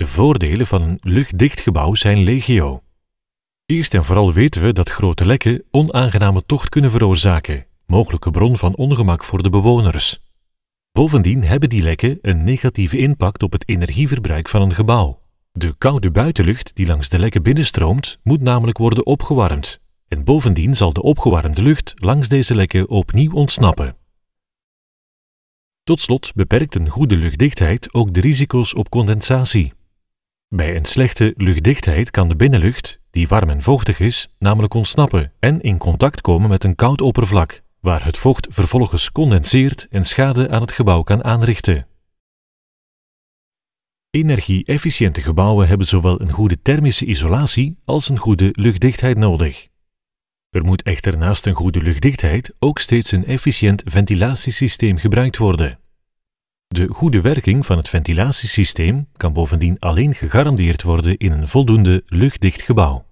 De voordelen van een luchtdicht gebouw zijn legio. Eerst en vooral weten we dat grote lekken onaangename tocht kunnen veroorzaken, mogelijke bron van ongemak voor de bewoners. Bovendien hebben die lekken een negatieve impact op het energieverbruik van een gebouw. De koude buitenlucht die langs de lekken binnenstroomt, moet namelijk worden opgewarmd. En bovendien zal de opgewarmde lucht langs deze lekken opnieuw ontsnappen. Tot slot beperkt een goede luchtdichtheid ook de risico's op condensatie. Bij een slechte luchtdichtheid kan de binnenlucht, die warm en vochtig is, namelijk ontsnappen en in contact komen met een koud oppervlak, waar het vocht vervolgens condenseert en schade aan het gebouw kan aanrichten. Energie-efficiënte gebouwen hebben zowel een goede thermische isolatie als een goede luchtdichtheid nodig. Er moet echter naast een goede luchtdichtheid ook steeds een efficiënt ventilatiesysteem gebruikt worden. De goede werking van het ventilatiesysteem kan bovendien alleen gegarandeerd worden in een voldoende luchtdicht gebouw.